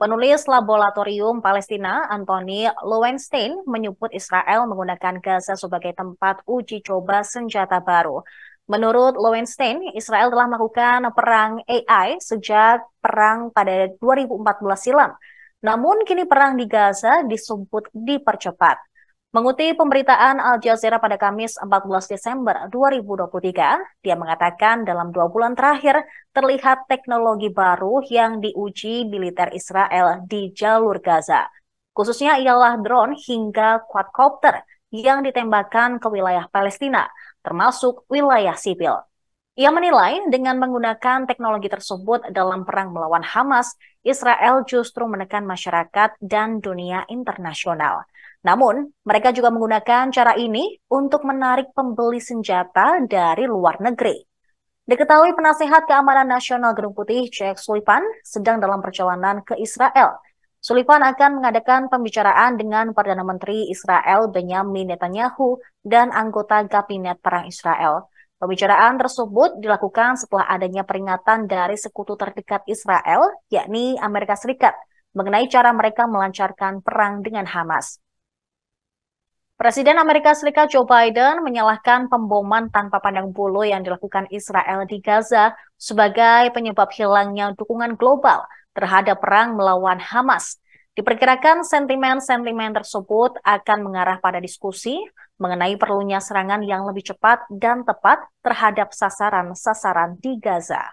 Penulis Laboratorium Palestina Anthony Lowenstein menyebut Israel menggunakan Gaza sebagai tempat uji coba senjata baru. Menurut Lowenstein, Israel telah melakukan perang AI sejak perang pada 2014 silam. Namun kini perang di Gaza disebut dipercepat. Mengutip pemberitaan Al Jazeera pada Kamis 14 Desember 2023, dia mengatakan dalam dua bulan terakhir terlihat teknologi baru yang diuji militer Israel di jalur Gaza. Khususnya ialah drone hingga quadcopter yang ditembakkan ke wilayah Palestina, termasuk wilayah sipil. Ia menilai dengan menggunakan teknologi tersebut dalam perang melawan Hamas, Israel justru menekan masyarakat dan dunia internasional. Namun, mereka juga menggunakan cara ini untuk menarik pembeli senjata dari luar negeri. Diketahui penasehat keamanan nasional Gedung Putih Jack Sullivan sedang dalam perjalanan ke Israel. Sullivan akan mengadakan pembicaraan dengan Perdana Menteri Israel Benjamin Netanyahu dan anggota Kabinet Perang Israel. Pembicaraan tersebut dilakukan setelah adanya peringatan dari sekutu terdekat Israel, yakni Amerika Serikat, mengenai cara mereka melancarkan perang dengan Hamas. Presiden Amerika Serikat Joe Biden menyalahkan pemboman tanpa pandang bulu yang dilakukan Israel di Gaza sebagai penyebab hilangnya dukungan global terhadap perang melawan Hamas. Diperkirakan sentimen-sentimen tersebut akan mengarah pada diskusi mengenai perlunya serangan yang lebih cepat dan tepat terhadap sasaran-sasaran di Gaza.